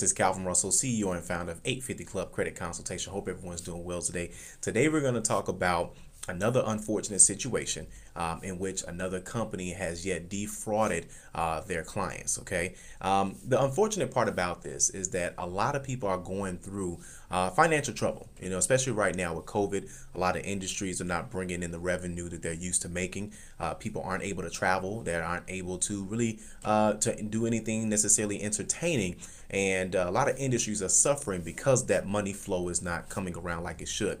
this is Calvin Russell, CEO and founder of 850 Club Credit Consultation. Hope everyone's doing well today. Today, we're going to talk about another unfortunate situation um, in which another company has yet defrauded uh, their clients. Okay. Um, the unfortunate part about this is that a lot of people are going through uh, financial trouble, you know, especially right now with COVID. A lot of industries are not bringing in the revenue that they're used to making. Uh, people aren't able to travel, they aren't able to really uh, to do anything necessarily entertaining. And uh, a lot of industries are suffering because that money flow is not coming around like it should.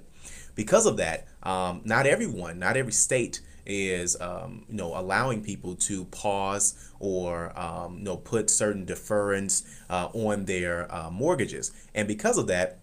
Because of that, um, not everyone, not every state is um, you know allowing people to pause or um, you know put certain deference uh, on their uh, mortgages, and because of that.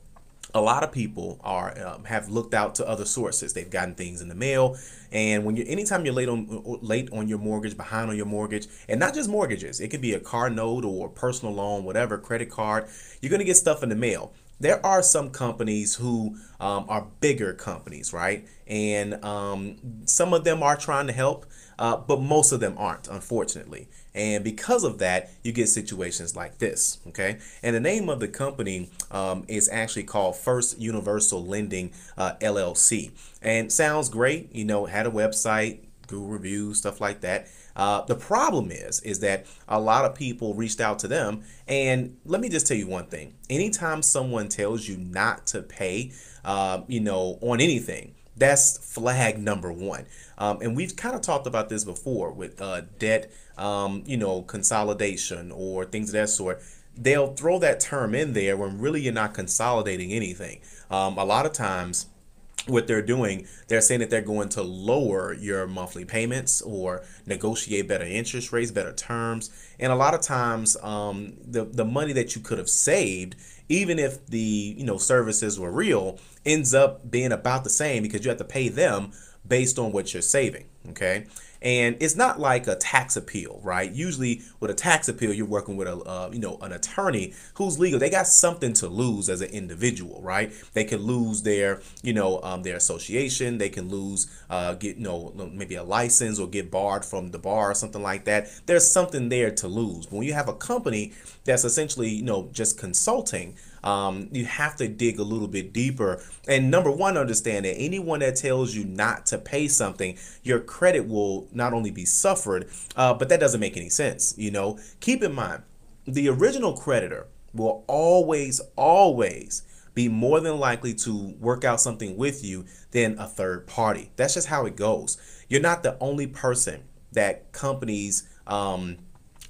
A lot of people are um, have looked out to other sources. They've gotten things in the mail, and when you're anytime you're late on uh, late on your mortgage, behind on your mortgage, and not just mortgages, it could be a car note or personal loan, whatever, credit card. You're gonna get stuff in the mail there are some companies who um, are bigger companies, right? And um, some of them are trying to help, uh, but most of them aren't, unfortunately. And because of that, you get situations like this, okay? And the name of the company um, is actually called First Universal Lending uh, LLC. And sounds great, you know, had a website, Google reviews, stuff like that. Uh, the problem is, is that a lot of people reached out to them. And let me just tell you one thing. Anytime someone tells you not to pay, uh, you know, on anything, that's flag number one. Um, and we've kind of talked about this before with uh, debt, um, you know, consolidation or things of that sort they'll throw that term in there when really you're not consolidating anything. Um, a lot of times, what they're doing, they're saying that they're going to lower your monthly payments or negotiate better interest rates, better terms. And a lot of times, um, the, the money that you could have saved, even if the you know services were real, ends up being about the same because you have to pay them based on what you're saving okay and it's not like a tax appeal right usually with a tax appeal you're working with a uh, you know an attorney who's legal they got something to lose as an individual right they can lose their you know um, their association they can lose uh, get you know maybe a license or get barred from the bar or something like that there's something there to lose but when you have a company that's essentially you know just consulting um, you have to dig a little bit deeper. And number one, understand that anyone that tells you not to pay something, your credit will not only be suffered, uh, but that doesn't make any sense. You know, keep in mind, the original creditor will always, always be more than likely to work out something with you than a third party. That's just how it goes. You're not the only person that companies um,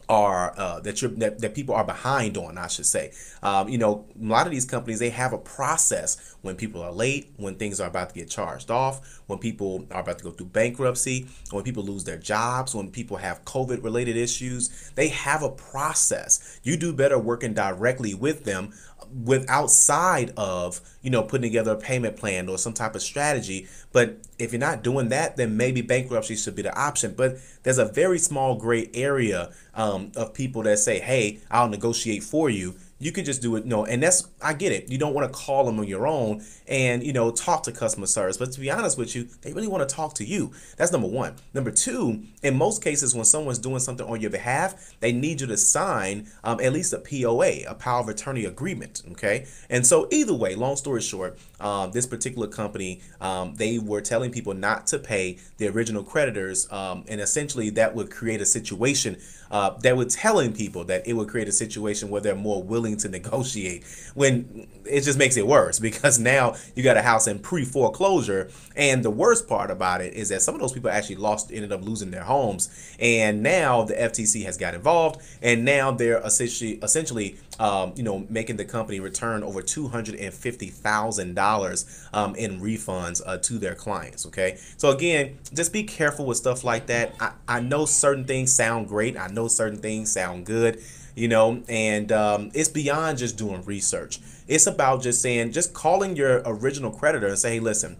are uh, that you that, that people are behind on i should say um, you know a lot of these companies they have a process when people are late when things are about to get charged off when people are about to go through bankruptcy when people lose their jobs when people have covid related issues they have a process you do better working directly with them with outside of you know putting together a payment plan or some type of strategy but if you're not doing that then maybe bankruptcy should be the option but there's a very small gray area um, of people that say hey i'll negotiate for you you can just do it. No, and that's I get it. You don't want to call them on your own and you know talk to customer service. But to be honest with you, they really want to talk to you. That's number one. Number two, in most cases, when someone's doing something on your behalf, they need you to sign um, at least a POA, a power of attorney agreement. Okay, and so either way, long story short, um, this particular company um, they were telling people not to pay the original creditors, um, and essentially that would create a situation uh, that would telling people that it would create a situation where they're more willing willing to negotiate when it just makes it worse because now you got a house in pre foreclosure. And the worst part about it is that some of those people actually lost, ended up losing their homes. And now the FTC has got involved. And now they're essentially, essentially um, you know, making the company return over $250,000 um, in refunds uh, to their clients. Okay. So again, just be careful with stuff like that. I, I know certain things sound great. I know certain things sound good you know, and um, it's beyond just doing research. It's about just saying, just calling your original creditor and say, hey, listen,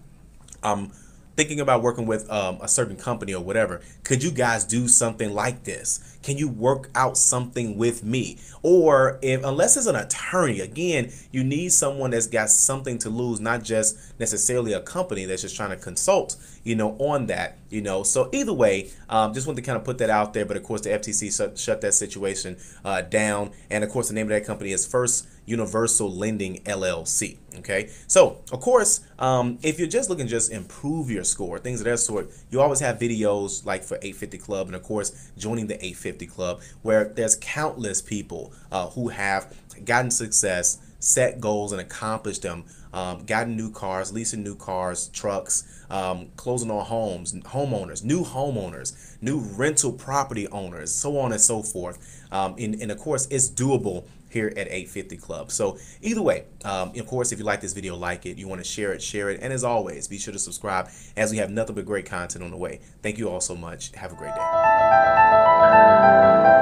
um, thinking about working with um, a certain company or whatever, could you guys do something like this? Can you work out something with me? Or if unless it's an attorney, again, you need someone that's got something to lose, not just necessarily a company that's just trying to consult, you know, on that, you know. So either way, um, just wanted to kind of put that out there. But of course, the FTC shut, shut that situation uh, down, and of course, the name of that company is First Universal Lending LLC. Okay, so of course, um, if you're just looking just improve your score, things of that sort, you always have videos like for 850 Club, and of course, joining the 850 Club, where there's countless people uh, who have gotten success, set goals, and accomplished them. Um, gotten new cars, leasing new cars, trucks, um, closing on homes, homeowners, new homeowners, new rental property owners, so on and so forth. Um, and, and of course, it's doable here at 850 Club. So either way, um, of course, if you like this video, like it. You want to share it, share it. And as always, be sure to subscribe as we have nothing but great content on the way. Thank you all so much. Have a great day.